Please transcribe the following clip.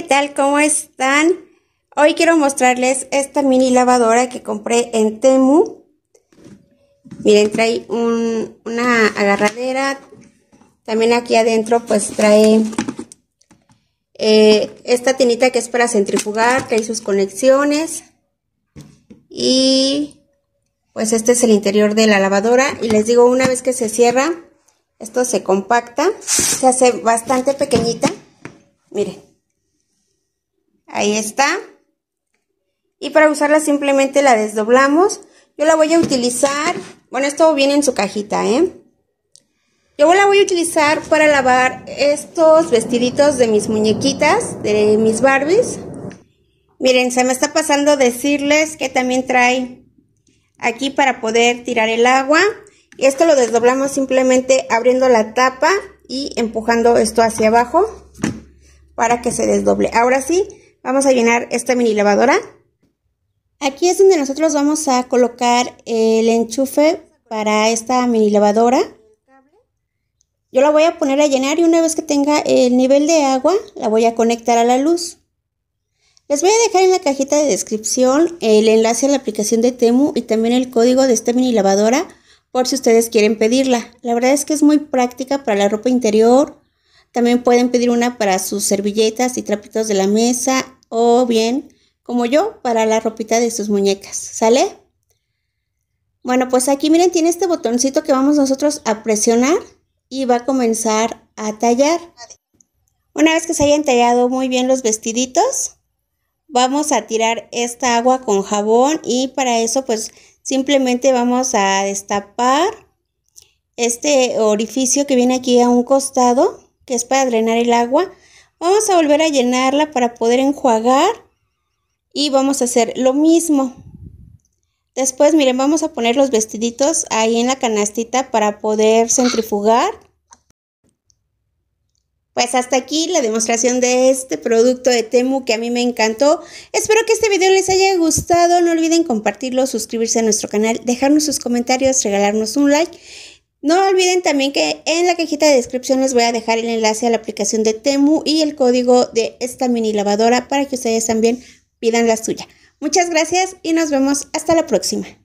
¿qué tal? ¿Cómo están? Hoy quiero mostrarles esta mini lavadora que compré en Temu. Miren, trae una agarradera. También aquí adentro pues trae eh, esta tinita que es para centrifugar, trae sus conexiones. Y pues este es el interior de la lavadora. Y les digo, una vez que se cierra, esto se compacta, se hace bastante pequeñita. Miren. Ahí está. Y para usarla simplemente la desdoblamos. Yo la voy a utilizar, bueno, esto viene en su cajita, ¿eh? Yo la voy a utilizar para lavar estos vestiditos de mis muñequitas, de mis Barbies. Miren, se me está pasando decirles que también trae aquí para poder tirar el agua. Y esto lo desdoblamos simplemente abriendo la tapa y empujando esto hacia abajo para que se desdoble. Ahora sí, vamos a llenar esta mini lavadora. Aquí es donde nosotros vamos a colocar el enchufe para esta mini lavadora. Yo la voy a poner a llenar y una vez que tenga el nivel de agua, la voy a conectar a la luz. Les voy a dejar en la cajita de descripción el enlace a la aplicación de Temu y también el código de esta mini lavadora por si ustedes quieren pedirla. La verdad es que es muy práctica para la ropa interior. También pueden pedir una para sus servilletas y trapitos de la mesa o bien, como yo, para la ropita de sus muñecas, ¿sale? Bueno, pues aquí miren, tiene este botoncito que vamos nosotros a presionar y va a comenzar a tallar. Una vez que se hayan tallado muy bien los vestiditos, vamos a tirar esta agua con jabón y para eso pues simplemente vamos a destapar este orificio que viene aquí a un costado, que es para drenar el agua. Vamos a volver a llenarla para poder enjuagar y vamos a hacer lo mismo. Después, miren, vamos a poner los vestiditos ahí en la canastita para poder centrifugar. Pues hasta aquí la demostración de este producto de Temu que a mí me encantó. Espero que este video les haya gustado. No olviden compartirlo, suscribirse a nuestro canal, dejarnos sus comentarios, regalarnos un like no olviden también que en la cajita de descripción les voy a dejar el enlace a la aplicación de Temu y el código de esta mini lavadora para que ustedes también pidan la suya. Muchas gracias y nos vemos hasta la próxima.